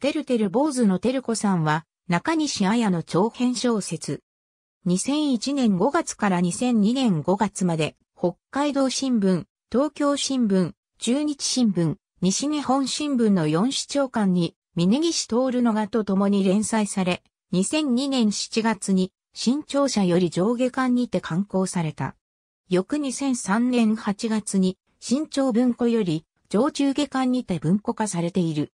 てるてる坊主のてる子さんは、中西彩の長編小説。2001年5月から2002年5月まで、北海道新聞、東京新聞、中日新聞、西日本新聞の4市長官に、峯岸徹のがと共に連載され、2002年7月に、新潮社より上下館にて刊行された。翌2003年8月に、新潮文庫より、上中下館にて文庫化されている。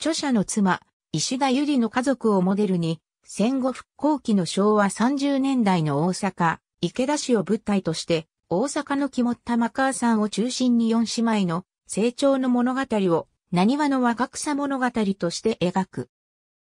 著者の妻、石田ゆりの家族をモデルに、戦後復興期の昭和30年代の大阪、池田市を舞台として、大阪の肝ったマカーさんを中心に4姉妹の成長の物語を、何話の若草物語として描く。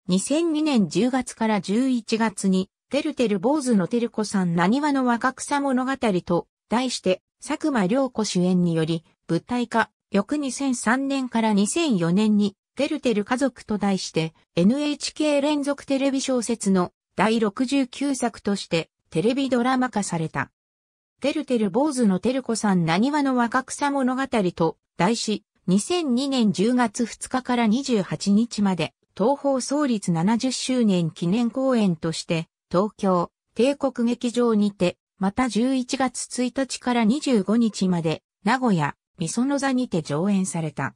2002年10月から11月に、てるてる坊主のてる子さん何話の若草物語と、題して、佐久間良子主演により、舞台化、翌2003年から2004年に、てるてる家族と題して NHK 連続テレビ小説の第69作としてテレビドラマ化された。てるてる坊主のてる子さん何話の若草物語と題し2002年10月2日から28日まで東方創立70周年記念公演として東京帝国劇場にてまた11月1日から25日まで名古屋、みその座にて上演された。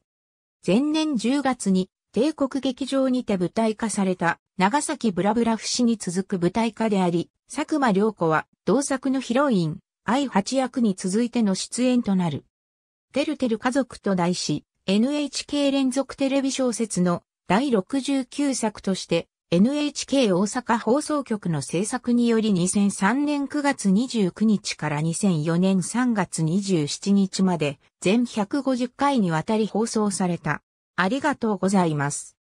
前年10月に帝国劇場にて舞台化された長崎ブラブラ節に続く舞台化であり、佐久間良子は同作のヒロイン、愛八役に続いての出演となる。てるてる家族と題し、NHK 連続テレビ小説の第69作として NHK 大阪放送局の制作により2003年9月29日から2004年3月27日まで全150回にわたり放送された。ありがとうございます。